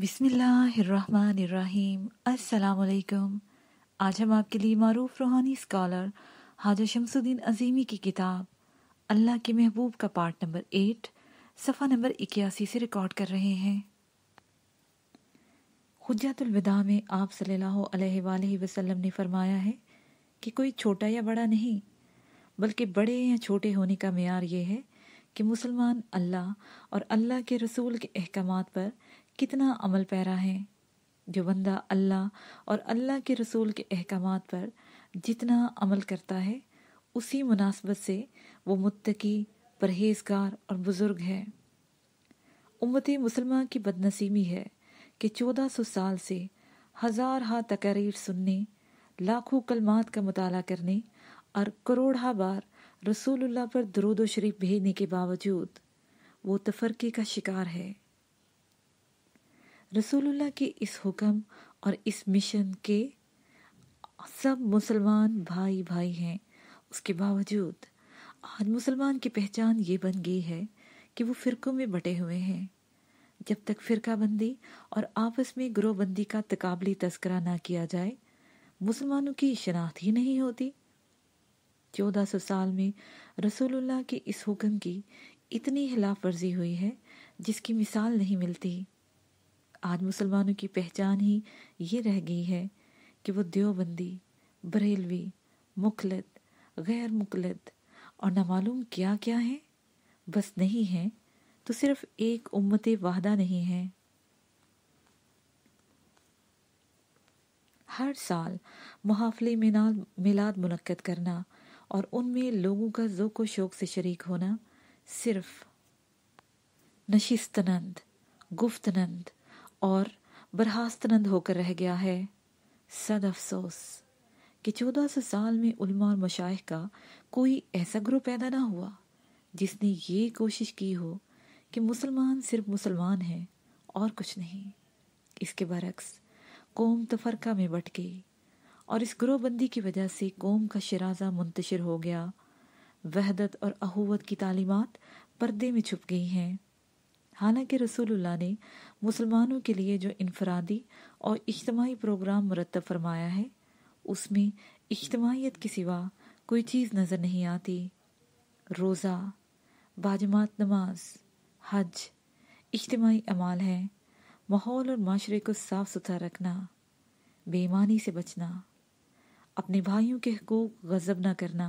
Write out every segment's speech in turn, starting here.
बिसमीम् अल्लाम आज हम आपके लिए मरूफ रूहानी स्कॉलर हाजा शमसुद्दीन अजीमी की किताब अल्लाह के महबूब का पार्ट नंबर एट सफ़ा नंबर इक्यासी से रिकॉर्ड कर रहे हैं हजतुलविदा में आप सल्लल्लाहु अलैहि वसल्लम ने फरमाया है कि कोई छोटा या बड़ा नहीं बल्कि बड़े या छोटे होने का मैार ये है कि मुसलमान अल्लाह और अल्लाह के रसूल के अहकाम पर कितना अमल पैरा है जो बंदा अल्लाह और अल्लाह के रसूल के अहकाम पर जितना अमल करता है उसी मुनासबत से वो मुतकी परहेजगार और बुज़ुर्ग है उम्मत मुसलमान की बदनसीबी है कि चौदह सौ साल से हज़ार हा तकरीर सुनने लाखों कलमात का मताल करने और करोड़ा बार रसूलुल्लाह पर दरूद शरीफ भेजने के बावजूद वो तफरके का शिकार है रसूलुल्लाह के इस हुक्म और इस मिशन के सब मुसलमान भाई भाई हैं उसके बावजूद आज मुसलमान की पहचान ये बन गई है कि वो फ़िरकों में बटे हुए हैं जब तक फ़िरकाबंदी और आपस में ग्रोहबंदी का तकाबली तस्करा ना किया जाए मुसलमानों की शनाख्त ही नहीं होती चौदह सौ साल में रसूलुल्लाह के इस हुक्म की इतनी खिलाफ वर्जी हुई है जिसकी मिसाल नहीं मिलती आज मुसलमानों की पहचान ही ये रह गई है कि वो देवबंदी बरेलवी मुखलत गैर मुखलत और नामालूम क्या क्या है बस नहीं है तो सिर्फ एक उम्मत वाहदा नहीं है हर साल महाफिले मिनाल मिलाद मुनक़द करना और उनमें लोगों का ज़ोक व शोक से शरीक होना सिर्फ नशिस्तनंद गुफ्तनंद और बर्हास्तनंद होकर रह गया है सद अफसोस कि चौदह सौ साल में उलमा और मशाइ का कोई ऐसा ग्रुप पैदा ना हुआ जिसने ये कोशिश की हो कि मुसलमान सिर्फ मुसलमान हैं और कुछ नहीं इसके बरक्स कौम तफरका में बट गई और इस ग्रोहबंदी की वजह से कौम का शराजा मुंतशिर हो गया वहदत और अहूवत की तालीमत पर्दे में छुप गई हैं हालांकि रसूलुल्लाह ने मुसलमानों के लिए जो इनफरादी और इज्तमाही प्रोग्राम मुरतब फरमाया है उसमें इज्तमाहीत के सिवा कोई चीज़ नज़र नहीं आती रोज़ा बाजमात नमाज हज इज्तमाही अमाल हैं माहौल और माशरे को साफ सुथरा रखना बेईमानी से बचना अपने भाइयों के हकूक गजब न करना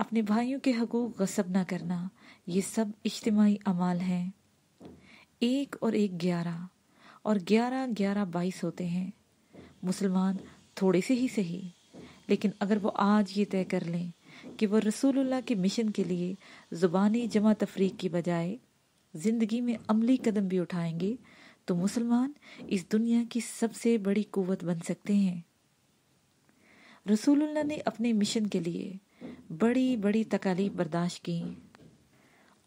अपने भाइयों के हकूक गज़ब न करना ये सब इज्तमाही अमाल हैं एक और एक ग्यारह और ग्यारह ग्यारह बाईस होते हैं मुसलमान थोड़े से ही सही लेकिन अगर वो आज ये तय कर लें कि वो रसूलुल्लाह के मिशन के लिए ज़ुबानी जमा तफरीक की बजाय ज़िंदगी में अमली कदम भी उठाएंगे तो मुसलमान इस दुनिया की सबसे बड़ी कुवत बन सकते हैं रसूलुल्लाह ने अपने मिशन के लिए बड़ी बड़ी तकालीफ बर्दाश्त की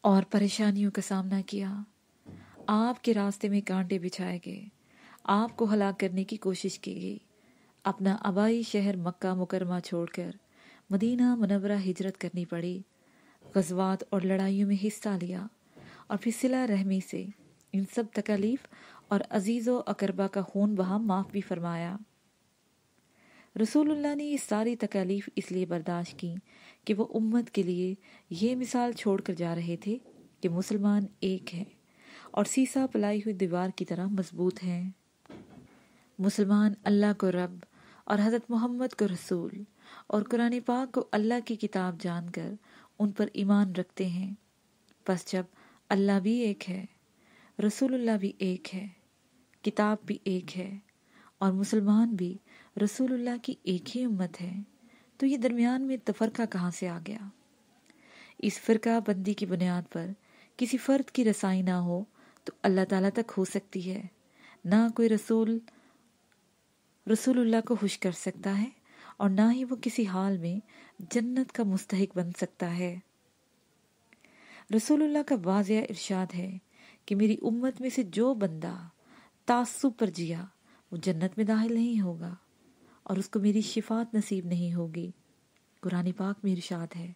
और परेशानियों का सामना किया आपके रास्ते में कांटे बिछाए गए आपको हलाक करने की कोशिश की गई अपना आबाई शहर मक्का मुकरमा छोड़कर मदीना मनवरा हिजरत करनी पड़ी गजवात और लड़ाइयों में हिस्सा लिया और फिर सिला रहमी से इन सब तकालीफ और अजीज़ व अकरबा का खून बहा माफ़ भी फरमाया रसूलुल्लाह ने ये सारी तकालीफ इसलिए बर्दाश्त की कि वो उम्मत के लिए ये मिसाल छोड़कर जा रहे थे कि मुसलमान एक है और सीसा पलाई हुई दीवार की तरह मजबूत है मुसलमान अल्लाह को रब और हज़रत मोहम्मद को रसूल और कुरान पाक को अल्लाह की किताब जानकर उन पर ईमान रखते हैं बस जब अल्लाह भी एक है रसूलुल्लाह भी एक है किताब भी एक है और मुसलमान भी रसूलुल्लाह की एक ही उम्मत है तो ये दरमियान में तफरका कहाँ से आ गया इस फ़िरका बंदी की बुनियाद पर किसी फ़र्द की रसाई ना हो तो अल्लाह ताला तक हो सकती है ना कोई रसूल रसूलुल्लाह को खुश कर सकता है और ना ही वो किसी हाल में जन्नत का मुस्तक बन सकता है रसूलुल्लाह का वाजिया इरशाद है कि मेरी उम्मत में से जो बंदा तासुब पर जिया वो जन्नत में दाखिल नहीं होगा और उसको मेरी शिफात नसीब नहीं होगी कुरानी पाक में इरशाद है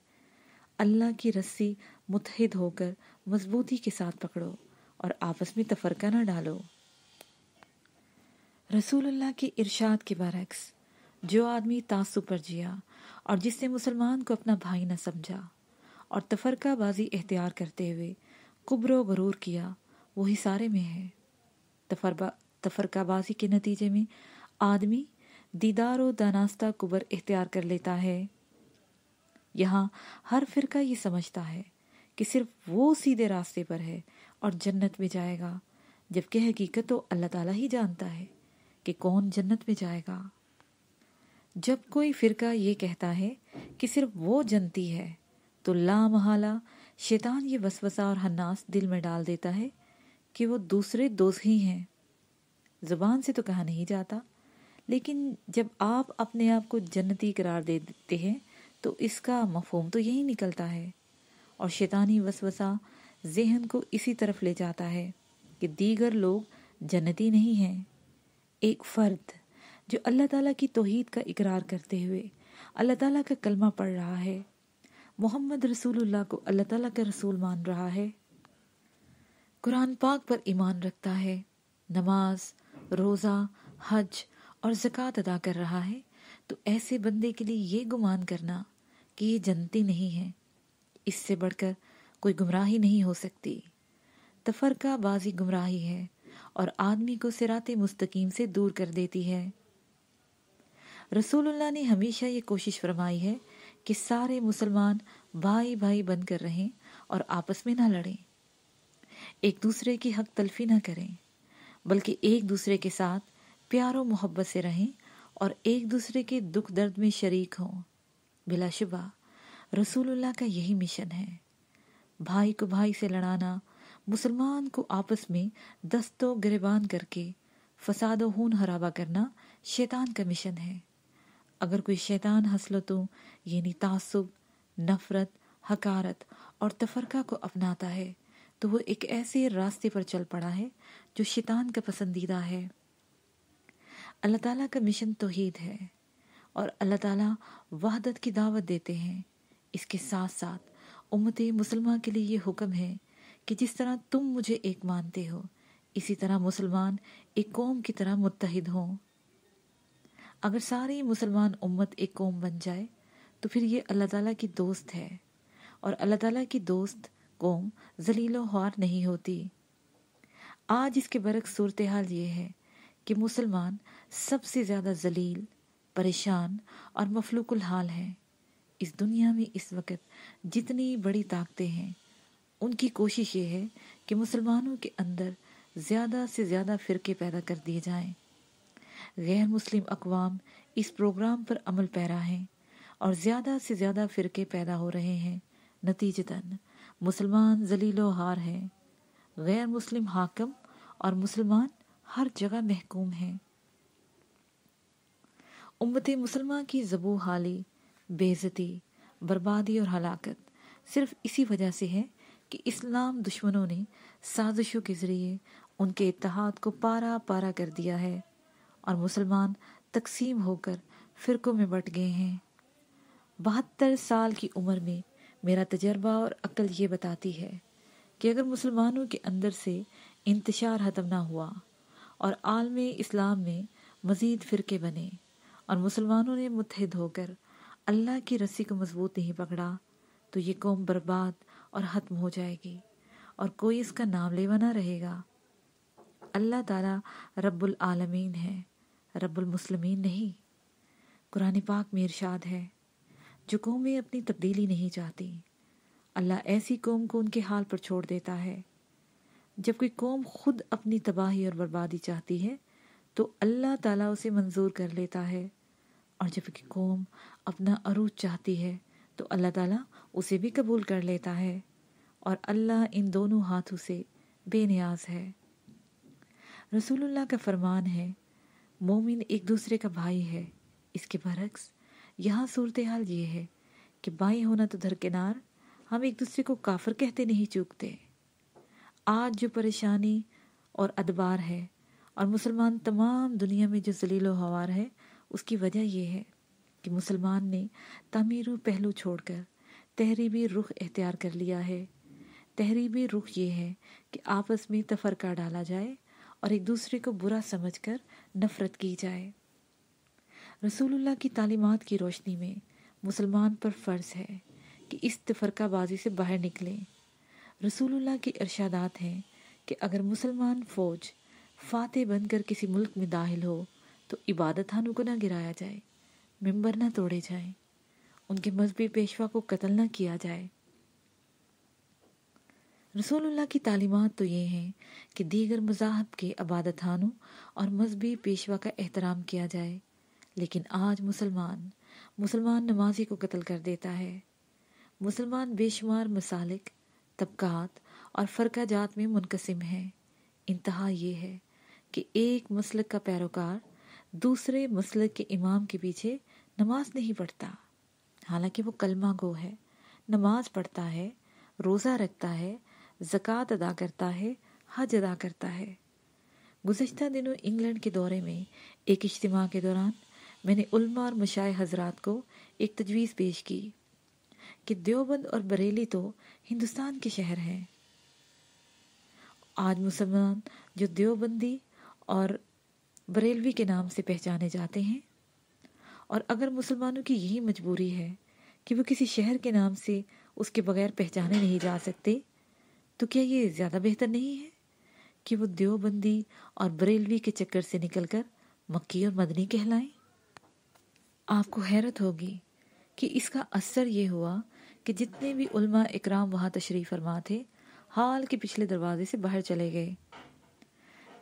अल्लाह की रस्सी मुतहद होकर मजबूती के साथ पकड़ो और आपस में तफरका ना डालो रसूलुल्लाह के इरशाद के बरक्स जो आदमी तासु पर जिया और जिसने मुसलमान को अपना भाई न समझा और तफरकाबाजी इख्तियार करते हुए कुब्र गरूर किया वो हिसारे में है तफरबा तफरकाबाजी के नतीजे में आदमी दीदार व दानास्ता कुबर इख्तियार कर लेता है यहाँ हर फिरका ये समझता है कि सिर्फ वो सीधे रास्ते पर है और जन्नत में जाएगा जबकि हकीकत तो अल्लाह ताला ही जानता है कि कौन जन्नत में जाएगा जब कोई फ़िरका ये कहता है कि सिर्फ वो जनती है तो ला महाला शैतान ये वसवसा और हन्नास दिल में डाल देता है कि वो दूसरे दोस्त ही हैं ज़ुबान से तो कहा नहीं जाता लेकिन जब आप अपने आप को जन्नती करार दे देते हैं तो इसका मफहम तो यही निकलता है और शैतानी वसवसा जहन को इसी तरफ ले जाता है कि दीगर लोग जन्नती नहीं हैं एक फ़र्द जो अल्लाह ताला की तोहीद का इकरार करते हुए अल्लाह ताला का कलमा पढ़ रहा है मोहम्मद रसूलुल्लाह को अल्लाह ताला का रसूल मान रहा है कुरान पाक पर ईमान रखता है नमाज रोज़ा हज और ज़क़़त अदा कर रहा है तो ऐसे बंदे के लिए ये गुमान करना कि ये जनती नहीं है इससे बढ़कर कोई गुमराही नहीं हो सकती तफरका बाजी गुमराही है और आदमी को सिरात मुस्तकीम से दूर कर देती है रसूलुल्लाह ने हमेशा ये कोशिश फरमाई है कि सारे मुसलमान भाई भाई बनकर रहें और आपस में ना लड़ें एक दूसरे की हक तलफी ना करें बल्कि एक दूसरे के साथ प्यार और मोहब्बत से रहें और एक दूसरे के दुख दर्द में शरीक हों बिलाशुबा रसूलुल्लाह का यही मिशन है भाई को भाई से लड़ाना मुसलमान को आपस में दस्तों गिरबान करके फसाद हून हराबा करना शैतान का मिशन है अगर कोई शैतान तो यानी तासुब नफ़रत हकारत और तफरका को अपनाता है तो वो एक ऐसे रास्ते पर चल पड़ा है जो शैतान का पसंदीदा है अल्लाह ताला का मिशन तोहीद है और अल्लाह ताला वहदत की दावत देते हैं इसके साथ साथ उम्मत मुसलमान के लिए ये हुक्म है कि जिस तरह तुम मुझे एक मानते हो इसी तरह मुसलमान एक कौम की तरह मुतहद हों अगर सारी मुसलमान उम्मत एक कौम बन जाए तो फिर ये अल्लाह ताला की दोस्त है और अल्लाह ताला की दोस्त कौम जलील हार नहीं होती आज इसके बरक सूरत हाल ये है कि मुसलमान सबसे ज़्यादा जलील परेशान और मफलूकुल हाल हैं इस दुनिया में इस वक्त जितनी बड़ी ताकतें हैं उनकी कोशिश ये है कि मुसलमानों के अंदर ज़्यादा से ज़्यादा फ़िरके पैदा कर दिए जाएं। गैर मुस्लिम अकवाम इस प्रोग्राम पर अमल पैरा हैं और ज़्यादा से ज़्यादा फ़िरके पैदा हो रहे हैं नतीजतन मुसलमान जलीलो हार हैं गैर मुस्लिम हाकम और मुसलमान हर जगह महकूम हैं उम्मत मुसलमान की जबू हाली बेज़ती बर्बादी और हलाकत सिर्फ इसी वजह से है कि इस्लाम दुश्मनों ने साजिशों के ज़रिए उनके इतिहाद को पारा पारा कर दिया है और मुसलमान तकसीम होकर फ़िरकों में बट गए हैं बहत्तर साल की उम्र में मेरा तजर्बा और अक्ल ये बताती है कि अगर मुसलमानों के अंदर से इंतशार ख़त्म ना हुआ और आलम इस्लाम में मज़ीद फ़िरके बने और मुसलमानों ने मुतहद होकर अल्लाह की रस्सी को मजबूत नहीं पकड़ा तो ये कौम बर्बाद और ख़त्म हो जाएगी और कोई इसका नाम लेवा ना रहेगा अल्लाह ताला रब्बुल आलमीन है रब्बुल मुस्लिमीन नहीं कुरान पाक में इरशाद है जो कौमें अपनी तब्दीली नहीं चाहती अल्लाह ऐसी कौम को उनके हाल पर छोड़ देता है जबकि कौम खुद अपनी तबाही और बर्बादी चाहती है तो अल्लाह ताला उसे मंजूर कर लेता है और जबकि कौम अपना अरूज चाहती है तो अल्लाह ताला उसे भी कबूल कर लेता है और अल्लाह इन दोनों हाथों से बेनियाज है रसूलुल्लाह का फरमान है मोमिन एक दूसरे का भाई है इसके बरक्स यहाँ सूरत हाल ये है कि भाई होना तो दरकिनार हम एक दूसरे को काफर कहते नहीं चूकते आज जो परेशानी और अदबार है और मुसलमान तमाम दुनिया में जो जलील हवार है उसकी वजह यह है कि मुसलमान ने तमीर पहलू छोड़कर तहरीबी रुख अख्तियार कर लिया है तहरीबी रुख ये है कि आपस में तफरका डाला जाए और एक दूसरे को बुरा समझकर नफ़रत की जाए रसूलुल्लाह की तालीमत की रोशनी में मुसलमान पर फ़र्ज़ है कि इस तफरकाबाजी से बाहर निकलें रसूलुल्लाह के इरशादात हैं कि अगर मुसलमान फ़ौज फातह बनकर किसी मुल्क में दाखिल हो तो इबादत खानों को ना गिराया जाए मिंबर न तोड़े जाए उनके मजहबी पेशवा को कत्ल न किया जाए रसूलुल्लाह की तालीमत तो ये हैं कि दीगर मजाहब के अबादतानों और मजहबी पेशवा का एहतराम किया जाए लेकिन आज मुसलमान मुसलमान नमाजी को कत्ल कर देता है मुसलमान बेशुमार मसालिक तबकात और फ़र्का जात में मुनकसम हैं इंतहा ये है कि एक मसलक का पैरोकार दूसरे मसलक के इमाम के पीछे नमाज नहीं पढ़ता हालांकि वो कलमा गो है नमाज पढ़ता है रोज़ा रखता है ज़क़़त अदा करता है हज अदा करता है गुज्त दिनों इंग्लैंड के दौरे में एक इज्तम के दौरान मैंने उल्मा और मशाए हजरात को एक तजवीज़ पेश की कि देवबंद और बरेली तो हिंदुस्तान के शहर हैं आज मुसलमान जो देवबंदी और बरेलवी के नाम से पहचाने जाते हैं और अगर मुसलमानों की यही मजबूरी है कि वो किसी शहर के नाम से उसके बगैर पहचाने नहीं जा सकते तो क्या ये ज़्यादा बेहतर नहीं है कि वो देवबंदी और बरेलवी के चक्कर से निकलकर मक्की और मदनी कहलाएं आपको हैरत होगी कि इसका असर ये हुआ कि जितने भी उल्मा इकराम वहाँ तशरीफ़ फरमा थे हाल के पिछले दरवाजे से बाहर चले गए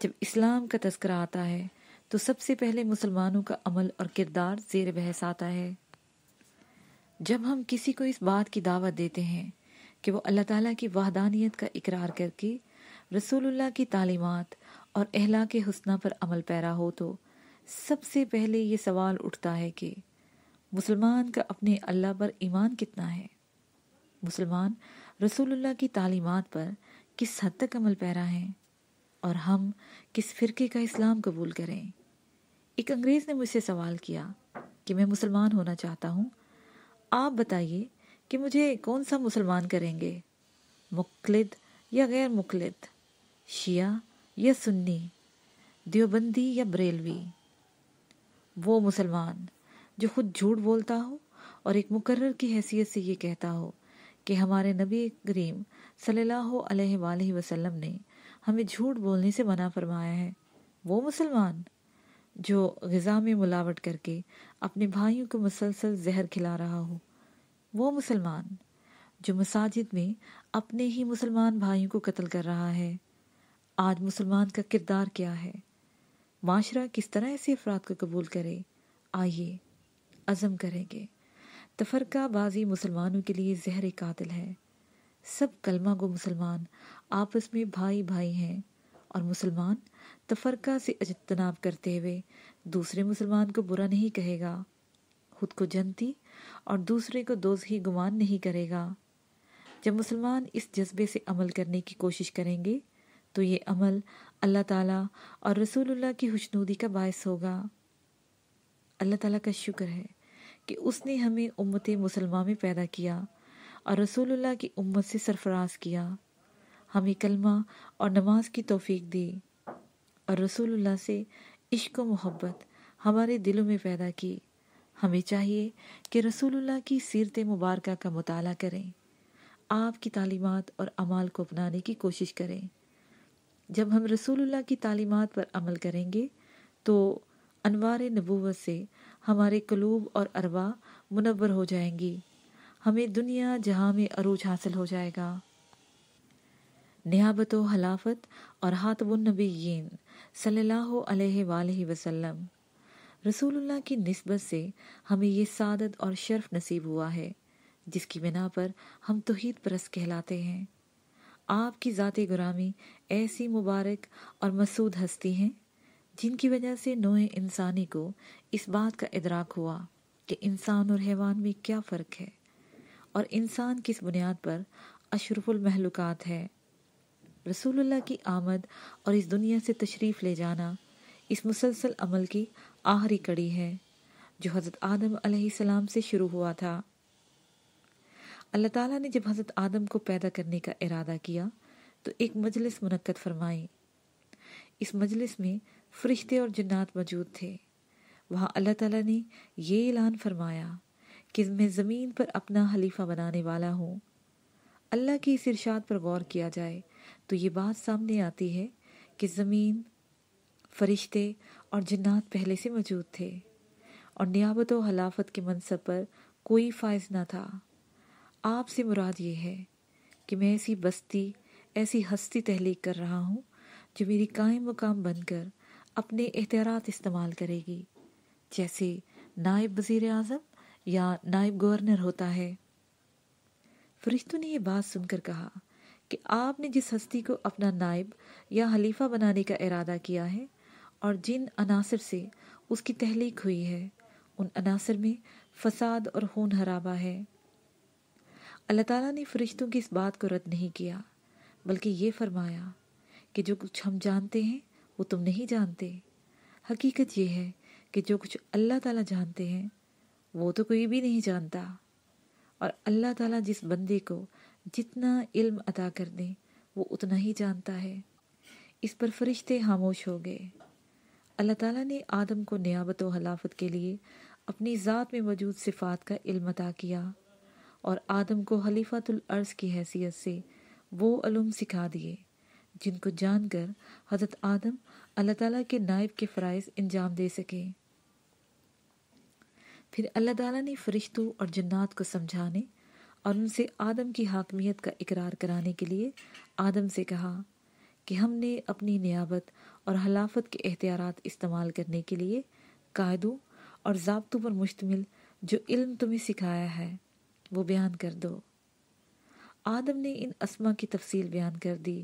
जब इस्लाम का तस्करा आता है तो सबसे पहले मुसलमानों का अमल और किरदार जेर बहस आता है जब हम किसी को इस बात की दावत देते हैं कि वो अल्लाह ताला की वाहदानियत का इकरार करके रसूलुल्लाह की तालीमत और अहला के हसना पर अमल पैरा हो तो सबसे पहले ये सवाल उठता है कि मुसलमान का अपने अल्लाह पर ईमान कितना है मुसलमान रसूलुल्लाह की तालीमत पर किस हद तक अमल पैरा है और हम किस फ़िरके का इस्लाम कबूल करें एक अंग्रेज़ ने मुझसे सवाल किया कि मैं मुसलमान होना चाहता हूँ आप बताइए कि मुझे कौन सा मुसलमान करेंगे मुखलद या गैर मुखलद शिया या सुन्नी देवबंदी या बरेलवी वो मुसलमान जो खुद झूठ बोलता हो और एक मुकर्र की हैसियत से ये कहता हो कि हमारे नबी करीम सल्लल्लाहु अलैहि वसल्लम ने हमें झूठ बोलने से मना फरमाया है वो मुसलमान जो गज़ा में मिलावट करके अपने भाइयों को मुसलसल जहर खिला रहा हो वो मुसलमान जो मसाजिद में अपने ही मुसलमान भाइयों को कत्ल कर रहा है आज मुसलमान का किरदार क्या है माशरा किस तरह ऐसे अफराद को कबूल करे आइए अज़म करेंगे बाजी मुसलमानों के लिए जहर कातिल है सब कलमा गो मुसलमान आपस में भाई भाई हैं और मुसलमान तफरका से अजतनाव करते हुए दूसरे मुसलमान को बुरा नहीं कहेगा खुद को जनती और दूसरे को दोष ही गुमान नहीं करेगा जब मुसलमान इस जज्बे से अमल करने की कोशिश करेंगे तो ये अमल अल्लाह ताला और रसूलुल्लाह की खुशनूदी का बायस होगा अल्लाह ताला का शुक्र है कि उसने हमें उम्मत मुसलमान में पैदा किया और रसूलुल्लाह की उम्मत से सरफराज किया हमें कलमा और नमाज की तोफ़ी दी और रसूलुल्लाह से इश्क मोहब्बत हमारे दिलों में पैदा की हमें चाहिए कि रसूलुल्लाह की सीरत मुबारक का मताल करें आपकी तालीमत और अमाल को अपनाने की कोशिश करें जब हम रसूलुल्लाह की तालीमत पर अमल करेंगे तो अनवार नबूवत से हमारे कलूब और अरवा मुनवर हो जाएंगी हमें दुनिया जहाँ में अरूज हासिल हो जाएगा नहाबत हलाफत और हातबुन नबीन सल्लल्लाहु अलैहि वसल्लम रसूलुल्लाह की नस्बत से हमें ये सादत और शर्फ नसीब हुआ है जिसकी बिना पर हम तोहद परस कहलाते हैं आपकी ज़ात गुरामी ऐसी मुबारक और मसूद हस्ती हैं जिनकी वजह से नोए इंसानी को इस बात का इदराक हुआ कि इंसान और हैवान में क्या फ़र्क है और इंसान किस बुनियाद पर अशरफुलमहलुकात है रसूलुल्लाह की आमद और इस दुनिया से तशरीफ़ ले जाना इस मुसलसल अमल की आखिरी कड़ी है जो हज़रत आदम सलाम से शुरू हुआ था अल्लाह ताला ने जब हज़रत आदम को पैदा करने का इरादा किया तो एक मजलिस मनक़द फरमाई इस मजलिस में फरिश्ते और जन्नात मौजूद थे वहाँ अल्लाह ताला ने ये ऐलान फरमाया कि मैं ज़मीन पर अपना हलीफ़ा बनाने वाला हूँ अल्लाह की इस इरशाद पर गौर किया जाए तो ये बात सामने आती है कि ज़मीन फरिश्ते और जन्नात पहले से मौजूद थे और नियाबत व हलाफत के मनसब पर कोई फ़ायज ना था आपसे मुराद ये है कि मैं ऐसी बस्ती ऐसी हस्ती तहलीक कर रहा हूँ जो मेरी कायम मुकाम बनकर अपने एहतियात इस्तेमाल करेगी जैसे नायब वज़ी अजम या नायब गवर्नर होता है फरिश्तों ने यह बात सुनकर कहा कि आपने जिस हस्ती को अपना नायब या हलीफा बनाने का इरादा किया है और जिन अनासर से उसकी तहलीक हुई है उन अनासर में फसाद और खून हराबा है अल्लाह ताला ने फरिश्तों की इस बात को रद्द नहीं किया बल्कि ये फरमाया कि जो कुछ हम जानते हैं वो तुम नहीं जानते हकीकत यह है कि जो कुछ अल्लाह ताला जानते हैं वो तो कोई भी नहीं जानता और अल्लाह ताला जिस बंदे को जितना इल्म अदा कर दें वो उतना ही जानता है इस पर फरिश्ते खामोश हो गए अल्लाह ताला ने आदम को नियाबत व हलाफत के लिए अपनी ज़ात में मौजूद सिफात का इल्म अदा किया और आदम को खलीफातुल अर्ज़ की हैसियत से वो अलूम सिखा दिए जिनको जानकर हज़रत आदम अल्लाह ताला के नायब के फ़रज़ अंजाम दे सके फिर अल्लाह ताला ने फरिश्तों और जन्नात को समझाने और उनसे आदम की हाकमियत का इकरार कराने के लिए आदम से कहा कि हमने अपनी नियाबत और हलाफत के एहतियात इस्तेमाल करने के लिए कायदों और जबतों पर मुश्तमिल जो इल्म तुम्हें सिखाया है वो बयान कर दो आदम ने इन असमा की तफसील बयान कर दी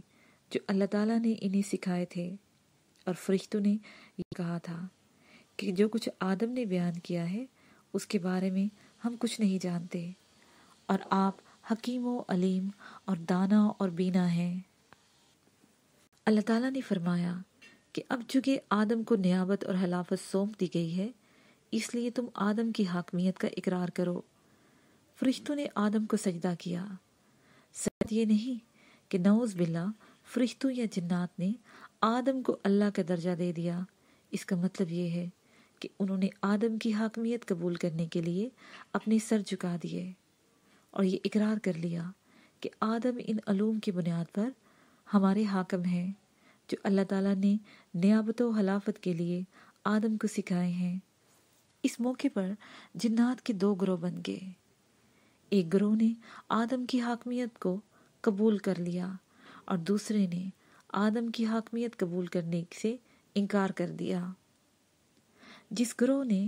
जो अल्लाह ताला ने इन्हें सिखाए थे और फरिश्तों ने यह कहा था कि जो कुछ आदम ने बयान किया है उसके बारे में हम कुछ नहीं जानते और आप हकीम अलीम और दाना और बीना हैं अल्लाह ताला ने फरमाया कि अब चूंकि आदम को नियाबत और हलाफत सौंप दी गई है इसलिए तुम आदम की हाकमियत का इकरार करो फरिश्तों ने आदम को सजदा किया सद ये नहीं कि नौज़ बिल्ला फरिश्तों या जन्नात ने आदम को अल्लाह का दर्जा दे दिया इसका मतलब ये है कि उन्होंने आदम की हाकमियत कबूल करने के लिए अपने सर झुका दिए और ये इकरार कर लिया कि आदम इन अलूम की बुनियाद पर हमारे हाकम हैं जो अल्लाह ताला ने नियाबत व हलाफत के लिए आदम को सिखाए हैं इस मौके पर जिन्नात के दो ग्रोह बन गए एक ग्रोह ने आदम की हाकमियत को कबूल कर लिया और दूसरे ने आदम की हाकमियत कबूल करने से इनकार कर दिया जिस ग्रोह ने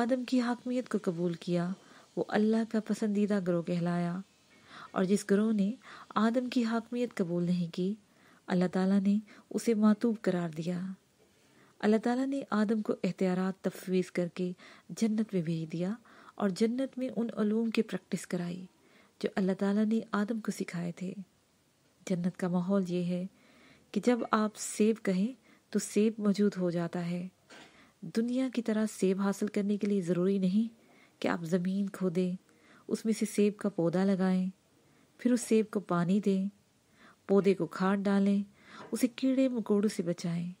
आदम की हाकमियत को कबूल किया वो अल्लाह का पसंदीदा ग्रोह कहलाया और जिस ग्रोह ने आदम की हाकमियत कबूल नहीं की अल्लाह ताला ने उसे मातूब करार दिया अल्लाह ताला ने आदम को एहतियात तफवीज़ करके जन्नत में भेज दिया और जन्नत में उन ूम की प्रैक्टिस कराई जो अल्लाह ताला ने आदम को सिखाए थे जन्नत का माहौल ये है कि जब आप सेब कहें तो सेब मौजूद हो जाता है दुनिया की तरह सेब हासिल करने के लिए ज़रूरी नहीं कि आप ज़मीन खोदें उसमें से सेब का पौधा लगाएं फिर उस सेब को पानी दें पौधे को खाद डालें उसे कीड़े मकोड़ों से बचाएं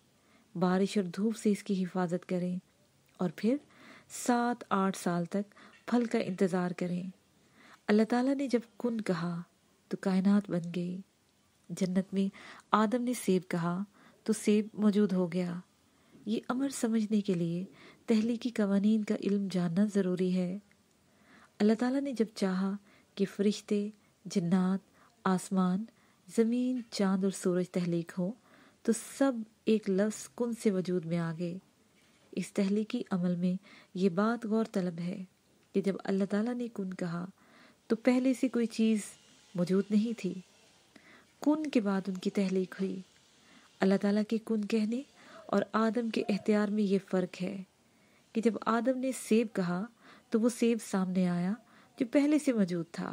बारिश और धूप से इसकी हिफाजत करें और फिर सात आठ साल तक फल का इंतज़ार करें अल्लाह ताला ने जब कुन कहा तो कायनात बन गई जन्नत में आदम ने सेब कहा तो सेब मौजूद हो गया ये अमर समझने के लिए तहलीकी कवानीन का इल्म जानना ज़रूरी है अल्लाह ताला ने जब चाहा कि फरिश्ते जन्नात आसमान ज़मीन चांद और सूरज तहलीक हो तो सब एक लफ्स कुन से वजूद में आ गए इस तहलीकी अमल में ये बात गौर तलब है कि जब अल्लाह ताला ने कुन कहा तो पहले से कोई चीज़ मौजूद नहीं थी कुन के बाद उनकी तहलीक हुई अल्लाह ताला के कुन कहने और आदम के एहतियार में ये फ़र्क है कि जब आदम ने सेब कहा तो वो सेब सामने आया जो पहले से मौजूद था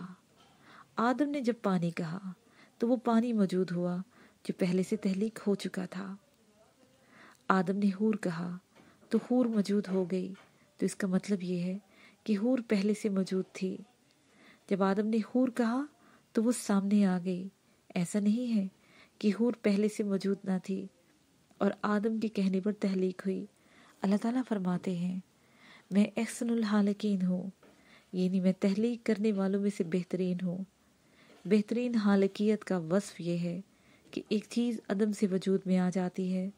आदम ने जब पानी कहा तो वो पानी मौजूद हुआ जो पहले से तहलीक हो चुका था आदम ने हूर कहा तो हूर मौजूद हो गई तो इसका मतलब ये है कि हूर पहले से मौजूद थी जब आदम ने हूर कहा तो वो सामने आ गई ऐसा नहीं है कि हूर पहले से मौजूद ना थी और आदम के कहने पर तहलीक हुई अल्लाह ताला फरमाते हैं मैं एहसनुल हालकिन हूँ यानी मैं तहलीक करने वालों में से बेहतरीन हूँ बेहतरीन हालकियत का वस्फ यह है कि एक चीज़ अदम से वजूद में आ जाती है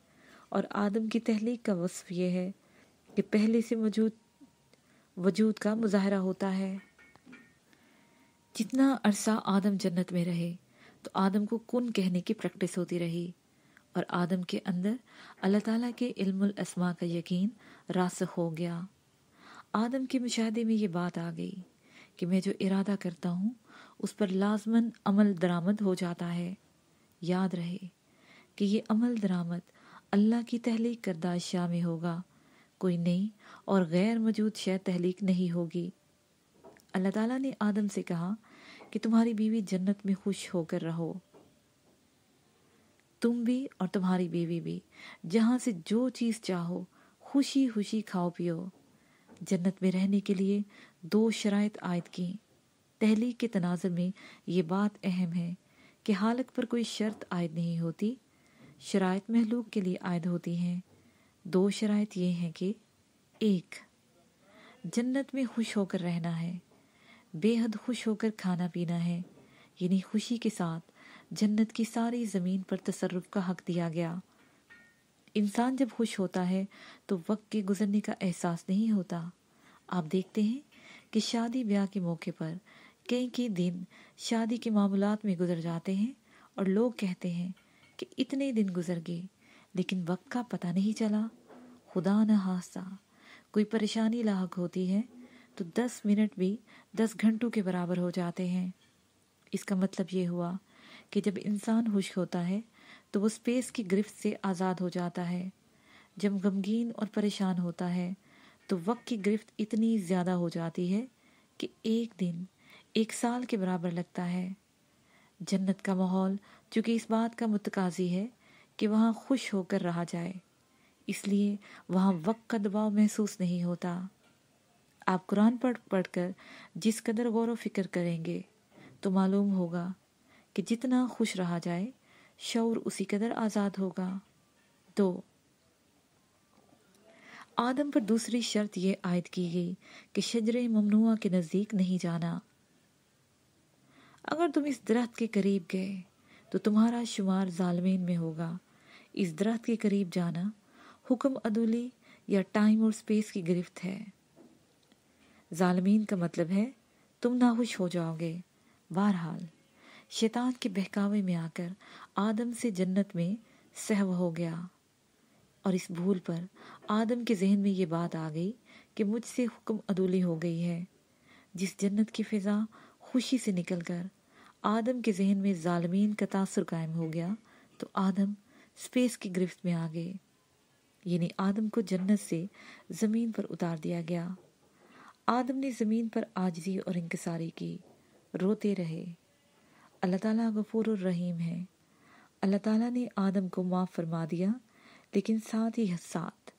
और आदम की तहलीक का वस्फ यह है कि पहले से मौजूद वजूद का मुजाहरा होता है जितना अरसा आदम जन्नत में रहे तो आदम को कुन कहने की प्रैक्टिस होती रही और आदम के अंदर अल्लाह ताला के इल्मुल अस्मा का यकीन रासख हो गया आदम के मुशाहदे में ये बात आ गई कि मैं जो इरादा करता हूँ उस पर लाजमन अमल दरामद हो जाता है याद रहे कि ये अमल दरामद अल्लाह की तहलीक करदा अशिया में होगा कोई नई और गैर मौजूद शय तहलीक नहीं होगी अल्लाह ताला ने आदम से कहा कि तुम्हारी बीवी जन्नत में खुश होकर रहो तुम भी और तुम्हारी बीवी भी जहाँ से जो चीज़ चाहो खुशी खुशी खाओ पियो जन्नत में रहने के लिए दो शरात आयद की तहलीक के तनाज़ में ये बात अहम है कि हालत पर कोई शर्त आयद नहीं होती शरात महलूक के लिए आयद होती हैं दो शरात ये हैं कि एक जन्नत में खुश होकर रहना है बेहद खुश होकर खाना पीना है यानी खुशी के साथ जन्नत की सारी ज़मीन पर तसरुफ का हक दिया गया इंसान जब खुश होता है तो वक्त के गुजरने का एहसास नहीं होता आप देखते हैं कि शादी ब्याह के मौके पर कई कई दिन शादी के मामला में गुजर जाते हैं और लोग कहते हैं कि इतने दिन गुजर गए लेकिन वक्त का पता नहीं चला खुदा न हादसा कोई परेशानी लाक होती है तो दस मिनट भी दस घंटों के बराबर हो जाते हैं इसका मतलब ये हुआ कि जब इंसान खुश होता है तो वो स्पेस की गिरफ्त से आज़ाद हो जाता है जब गमगीन और परेशान होता है तो वक्त की गिरफ्त इतनी ज़्यादा हो जाती है कि एक दिन एक साल के बराबर लगता है जन्नत का माहौल चूँकि इस बात का मुतकाजी है कि वहाँ खुश होकर रहा जाए इसलिए वहाँ वक्त का दबाव महसूस नहीं होता आप कुरान पढ़ पढ़कर जिस कदर गौर व फिक्र करेंगे तो मालूम होगा कि जितना खुश रहा जाए शौर उसी कदर आज़ाद होगा दो आदम पर दूसरी शर्त यह आयद की गई कि शजर ममनुआ के नज़दीक नहीं जाना अगर तुम इस दरख्त के करीब गए तो तुम्हारा शुमार जालमेन में होगा इस दरख्त के करीब जाना हुक्म अदुली या टाइम और स्पेस की गिरफ्त है जालमीन का मतलब है तुम नाखुश हो जाओगे बहरहाल शैतान के बहकावे में आकर आदम से जन्नत में सहव हो गया और इस भूल पर आदम के जहन में ये बात आ गई कि मुझसे हुक्म अदूली हो गई है जिस जन्नत की फ़िज़ा खुशी से निकल कर आदम के जहन में जालमीन का तासर कायम हो गया तो आदम स्पेस की गिरफ्त में आ गए यानी आदम को जन्नत से ज़मीन पर उतार दिया गया आदम ने ज़मीन पर आजजी और इंकसारी की रोते रहे अल्लाह ताला गफ़ूर रहीम है अल्लाह ताला ने आदम को माफ़ फरमा दिया लेकिन साथ ही साथ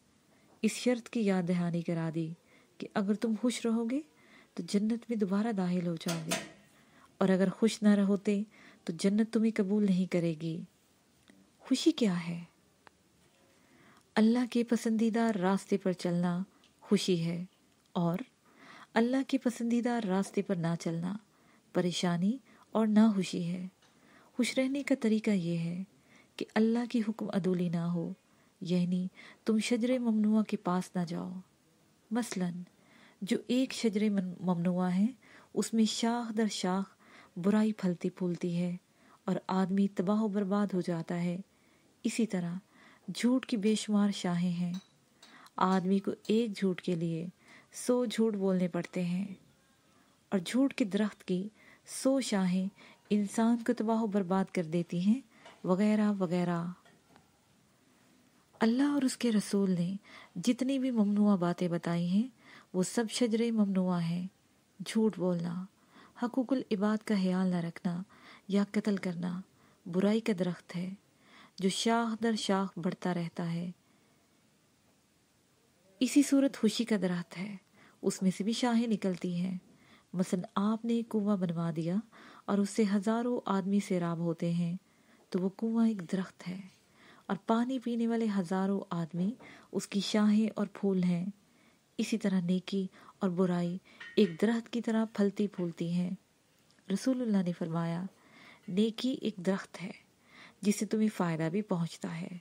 इस शर्त की याद दहानी करा दी कि अगर तुम खुश रहोगे तो जन्नत में दोबारा दाखिल हो जाओगे और अगर खुश ना रहोते तो जन्नत तुम्हें कबूल नहीं करेगी खुशी क्या है अल्लाह के पसंदीदा रास्ते पर चलना खुशी है और अल्लाह के पसंदीदा रास्ते पर ना चलना परेशानी और ना खुशी है खुश रहने का तरीका यह है कि अल्लाह की हुक्म अदूली ना हो यानी तुम शजर ममनुआ के पास ना जाओ मसलन जो एक शजर ममनुआ है उसमें शाख दर शाख बुराई फलती फूलती है और आदमी तबाह बर्बाद हो जाता है इसी तरह झूठ की बेशुमार शाहें हैं आदमी को एक झूठ के लिए सौ झूठ बोलने पड़ते हैं और झूठ के दरख्त की सो शाहें इंसान को तबाह बर्बाद कर देती हैं वगैरह वगैरह अल्लाह और उसके रसूल ने जितनी भी ममनुआ बातें बताई हैं वो सब शजर ममनुआ है झूठ बोलना हकूकुल इबाद का ख्याल न रखना या कत्ल करना बुराई का दरख्त है जो शाख दर शाख बढ़ता रहता है इसी सूरत खुशी का दरख्त है उसमें से भी शाहें निकलती हैं मसलन आपने कुआं बनवा दिया और उससे हजारों आदमी सैराब होते हैं तो वो कुआं एक दरख्त है और पानी पीने वाले हजारों आदमी उसकी शाहें और फूल हैं इसी तरह नेकी और बुराई एक दरख्त की तरह फलती फूलती हैं रसूलुल्लाह ने फरमाया नेकी एक दरख्त है जिससे तुम्हें फ़ायदा भी पहुंचता है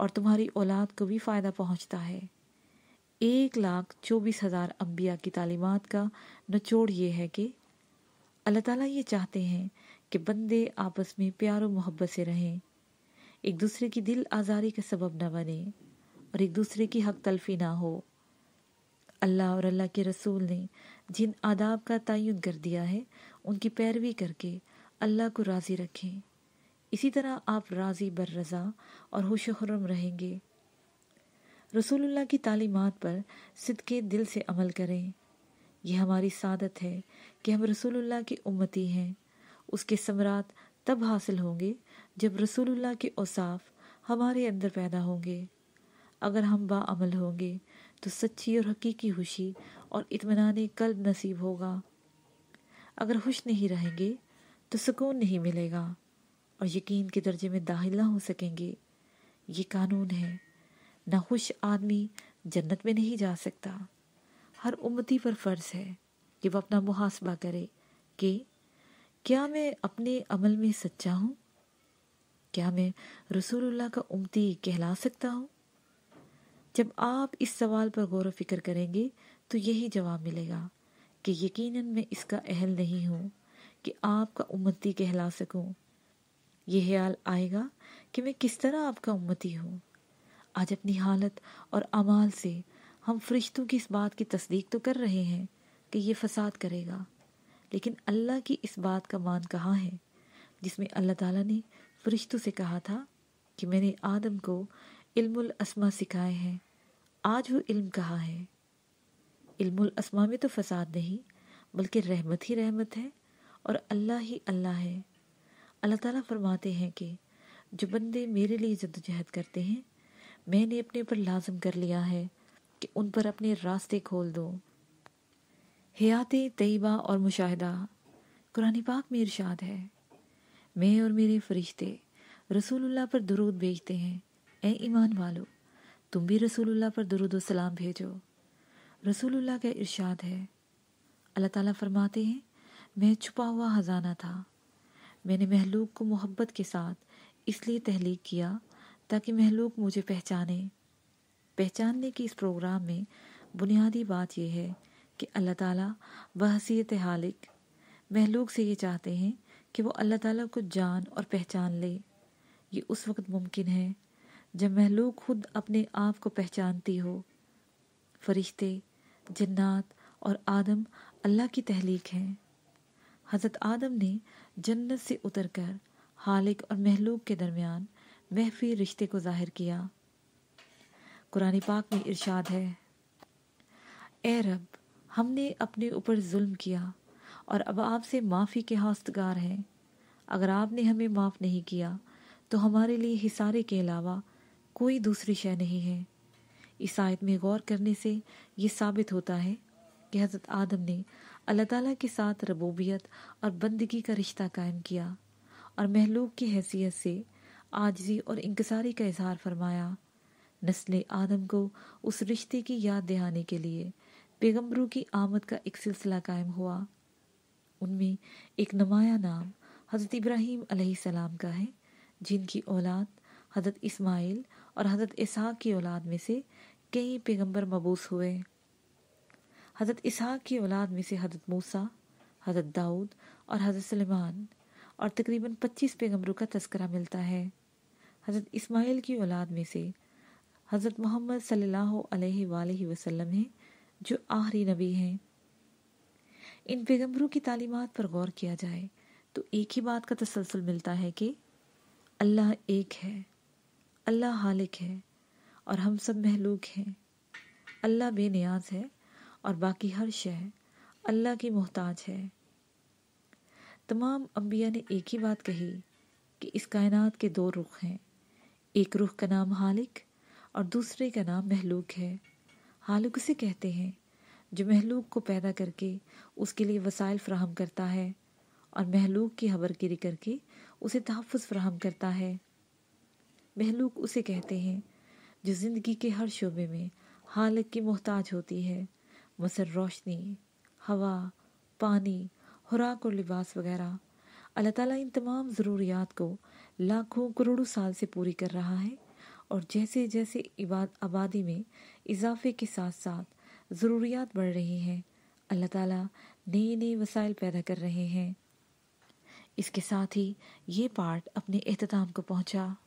और तुम्हारी औलाद को भी फ़ायदा पहुंचता है एक लाख चौबीस हज़ार अम्बिया की तालीमत का नचोड़ ये है कि अल्लाह ताला ये चाहते हैं कि बंदे आपस में प्यार और मोहब्बत से रहें एक दूसरे की दिल आज़ारी का सबब न बने और एक दूसरे की हक तलफी ना हो अल्लाह और अल्लाह के रसूल ने जिन आदाब का तयन कर दिया है उनकी पैरवी करके अल्लाह को राज़ी रखें इसी तरह आप राज़ी बर्रज़ा और खुश रहेंगे रसूलुल्लाह की तालीमत पर सिद्के दिल से अमल करें यह हमारी सादत है कि हम रसूलुल्लाह की उम्मती हैं उसके सम्राट तब हासिल होंगे जब रसूलुल्लाह के औसाफ हमारे अंदर पैदा होंगे अगर हम बामल होंगे तो सच्ची और हकीकी खुशी और इतमान कल नसीब होगा अगर खुश नहीं रहेंगे तो सुकून नहीं मिलेगा और यकीन के दर्जे में दाखिल ना हो सकेंगे ये कानून है खुश आदमी जन्नत में नहीं जा सकता हर उम्मती पर फ़र्ज़ है कि वह अपना मुहासबा करे कि क्या मैं अपने अमल में सच्चा हूँ क्या मैं रसूलुल्लाह का उम्मती कहला सकता हूँ जब आप इस सवाल पर गौर फिक्र करेंगे तो यही जवाब मिलेगा कि यकीनन मैं इसका अहल नहीं हूँ कि आपका उम्मती कहला सकूँ यह ख्याल आएगा कि मैं किस तरह आपका उम्मती हूँ आज अपनी हालत और अमाल से हम फरिश्तों की इस बात की तस्दीक तो कर रहे हैं कि ये फसाद करेगा लेकिन अल्लाह की इस बात का मान कहाँ है जिसमें अल्लाह ताला ने फरिश्तों से कहा था कि मैंने आदम को इल्मुल असमा सिखाए हैं आज वो इल्म कहाँ है इल्मुल असमा में तो फसाद नहीं बल्कि रहमत ही रहमत है और अल्लाह ही अल्लाह है अल्लाह ताला फरमाते हैं कि जो बंदे मेरे लिए जद्दोजहद करते हैं मैंने अपने पर लाजम कर लिया है कि उन पर अपने रास्ते खोल दो हयात तयबा और मुशाहिदा कुरान पाक में इरशाद है मैं और मेरे फरिश्ते रसूलुल्लाह पर दुरूद भेजते हैं ए ईमान वालो तुम भी रसूलुल्लाह पर दुरूद सलाम भेजो रसूलुल्लाह का इरशाद है अल्लाह ताला फरमाते हैं मैं छुपा हुआ ख़जाना था मैंने महलूक को मोहब्बत के साथ इसलिए तहलीक किया ताकि महलूक मुझे पहचाने पहचानने की इस प्रोग्राम में बुनियादी बात यह है कि अल्लाह ताला बहसीत हालिक महलूक से ये चाहते हैं कि वो अल्लाह ताला को जान और पहचान ले ये उस वक्त मुमकिन है जब महलूक खुद अपने आप को पहचानती हो फरिश्ते जन्नात और आदम अल्लाह की तहलीक हैं हज़रत आदम ने जन्नत से उतरकर हालिक और महलूक के दरमियान वह फिर रिश्ते को जाहिर किया कुरान पाक में इरशाद है ए रब हमने अपने ऊपर जुल्म किया और अब आपसे माफ़ी के हास्तगार हैं अगर आपने हमें माफ़ नहीं किया तो हमारे लिए हिसारे के अलावा कोई दूसरी शय नहीं है इस आयत में गौर करने से ये साबित होता है कि हज़रत आदम ने अल्लाह ताला के साथ रबूबियत और बंदगी का रिश्ता कायम किया और महलूक की हैसियत से आजजी और इंकसारी का इजहार फरमाया नस्ल आदम को उस रिश्ते की याद दिहाने के लिए पैगम्बरों की आमद का एक सिलसिला कायम हुआ उनमें एक नुमाया नाम हज़रत इब्राहीम सलाम का है जिनकी औलाद हज़रत इस्माइल और हज़रत इसहाक की औलाद में से कई पैगम्बर मबूस हुए हज़रत इसहाक की औलाद में से हज़रत मूसा हज़रत दाऊद और हज़रत सलमान और तकरीबन पच्चीस पैगम्बरों का तस्करा मिलता है हज़रत इस्माइल की औलाद में से हज़रत मोहम्मद सल्लल्लाहु अलैहि सल्ला वसल्लम हैं जो आखिरी नबी हैं इन पैगम्बरों की तालीमत पर गौर किया जाए तो एक ही बात का तसलसल मिलता है कि अल्लाह एक है अल्लाह हालिक है और हम सब महलूक हैं अल्लाह बेनियाज है और बाकी हर शह अल्लाह की मोहताज है तमाम अम्बिया ने एक ही बात कही कि इस कायनात के दो रुख हैं एक रूह का नाम हालिक और दूसरे का नाम महलूक है हालिक उसे कहते हैं जो महलूक को पैदा करके उसके लिए वसाइल फ्राहम करता है और महलूक की हबरगिरी करके उसे तहफ़ फ्राहम करता है महलूक उसे कहते हैं जो ज़िंदगी के हर शोबे में हालक की मोहताज होती है मसर रोशनी हवा पानी खुराक और लिबास वगैरह अल्लाह ताला इन तमाम ज़रूरियात को लाखों करोड़ों साल से पूरी कर रहा है और जैसे जैसे आबादी में इजाफे के साथ साथ ज़रूरियात बढ़ रही हैं अल्लाह ताला नए नए वसाइल पैदा कर रहे हैं इसके साथ ही ये पार्ट अपने अहतमाम को पहुंचा